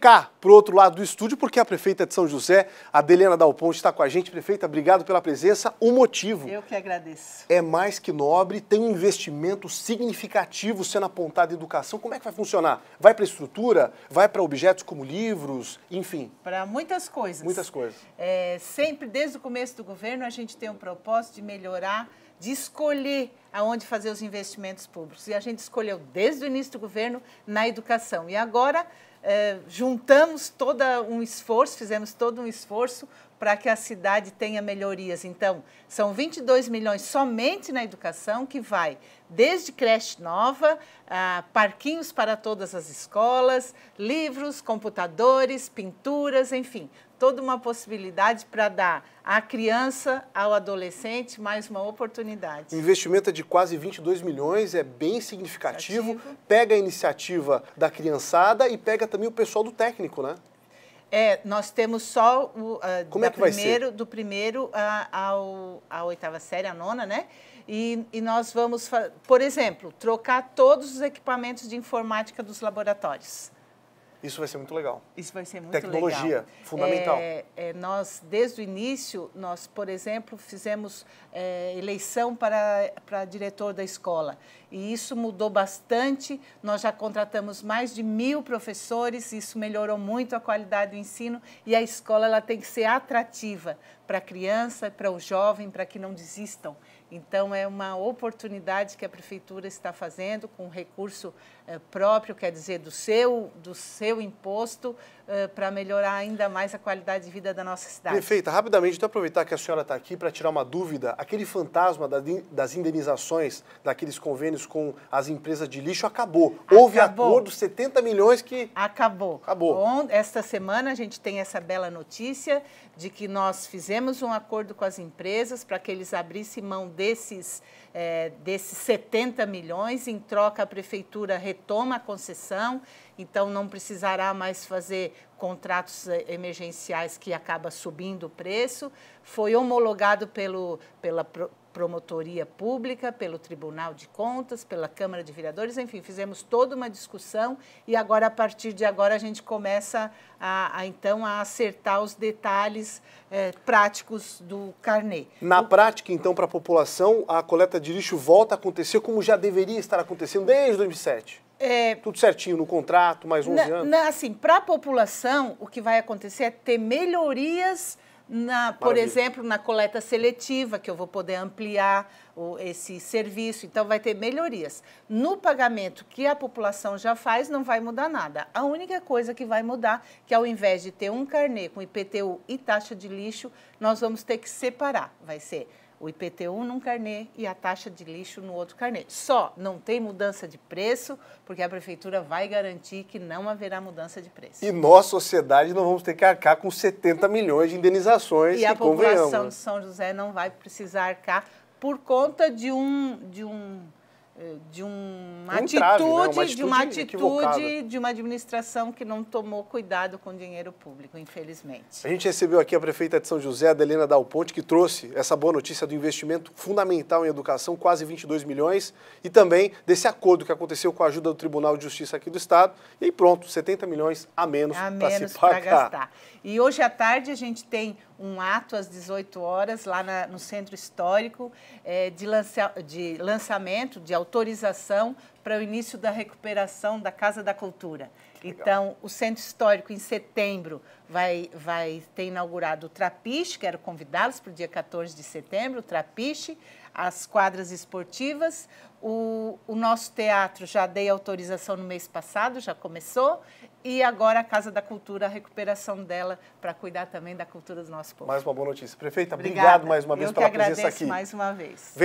cá, para o outro lado do estúdio, porque a prefeita de São José, Adelena Dal Ponte, está com a gente. Prefeita, obrigado pela presença. O motivo. Eu que agradeço. É mais que nobre, tem um investimento significativo sendo apontado em educação. Como é que vai funcionar? Vai para estrutura? Vai para objetos como livros? Enfim. Para muitas coisas. Muitas coisas. É, sempre, desde o começo do governo, a gente tem um propósito de melhorar de escolher aonde fazer os investimentos públicos. E a gente escolheu desde o início do governo na educação. E agora é, juntamos todo um esforço, fizemos todo um esforço para que a cidade tenha melhorias. Então, são 22 milhões somente na educação, que vai desde creche nova, a parquinhos para todas as escolas, livros, computadores, pinturas, enfim, toda uma possibilidade para dar à criança, ao adolescente, mais uma oportunidade. O investimento é de quase 22 milhões, é bem significativo. Pega a iniciativa da criançada e pega também o pessoal do técnico, né? É, nós temos só o uh, Como é que primeiro, vai ser? do primeiro uh, ao, à oitava série, a nona, né? E, e nós vamos, por exemplo, trocar todos os equipamentos de informática dos laboratórios. Isso vai ser muito legal. Isso vai ser muito Tecnologia, legal. Tecnologia, fundamental. É, é, nós, desde o início, nós, por exemplo, fizemos é, eleição para, para diretor da escola. E isso mudou bastante. Nós já contratamos mais de mil professores, isso melhorou muito a qualidade do ensino. E a escola ela tem que ser atrativa para a criança, para o jovem, para que não desistam. Então, é uma oportunidade que a prefeitura está fazendo com recurso eh, próprio, quer dizer, do seu, do seu imposto, eh, para melhorar ainda mais a qualidade de vida da nossa cidade. Perfeita. Rapidamente, então aproveitar que a senhora está aqui para tirar uma dúvida. Aquele fantasma das indenizações daqueles convênios com as empresas de lixo acabou. acabou. Houve acordo 70 milhões que... Acabou. Acabou. Bom, esta semana a gente tem essa bela notícia de que nós fizemos um acordo com as empresas para que eles abrissem mão desses, é, desses 70 milhões. Em troca, a prefeitura retoma a concessão então não precisará mais fazer contratos emergenciais que acaba subindo o preço, foi homologado pelo, pela promotoria pública, pelo Tribunal de Contas, pela Câmara de Vereadores, enfim, fizemos toda uma discussão e agora a partir de agora a gente começa a, a então a acertar os detalhes é, práticos do carnê. Na o... prática, então, para a população, a coleta de lixo volta a acontecer como já deveria estar acontecendo desde 2007. É, Tudo certinho no contrato, mais 11 na, anos? Na, assim, para a população, o que vai acontecer é ter melhorias, na, por exemplo, na coleta seletiva, que eu vou poder ampliar o, esse serviço, então vai ter melhorias. No pagamento que a população já faz, não vai mudar nada. A única coisa que vai mudar, que ao invés de ter um carnê com IPTU e taxa de lixo, nós vamos ter que separar. Vai ser o IPTU num carnê e a taxa de lixo no outro carnê. Só não tem mudança de preço, porque a prefeitura vai garantir que não haverá mudança de preço. E nós, sociedade, não vamos ter que arcar com 70 milhões de indenizações. E a população de São José não vai precisar arcar por conta de um de um eh, de um é né? uma atitude, né? uma de uma atitude equivocada. de uma administração que não tomou cuidado com o dinheiro público, infelizmente. A gente recebeu aqui a prefeita de São José, Adelina Dal Ponte, que trouxe essa boa notícia do investimento fundamental em educação, quase 22 milhões, e também desse acordo que aconteceu com a ajuda do Tribunal de Justiça aqui do Estado. E pronto, 70 milhões a menos para se pagar. gastar. E hoje à tarde a gente tem um ato às 18 horas lá na, no Centro Histórico é, de, lança, de lançamento, de autorização para o início da recuperação da Casa da Cultura. Então, o Centro Histórico, em setembro, vai, vai ter inaugurado o Trapiche, quero convidá-los para o dia 14 de setembro, o Trapiche, as quadras esportivas. O, o nosso teatro, já dei autorização no mês passado, já começou. E agora a Casa da Cultura, a recuperação dela para cuidar também da cultura do nosso povo. Mais uma boa notícia. Prefeita, Obrigada. obrigado mais uma vez Eu pela presença aqui. mais uma vez.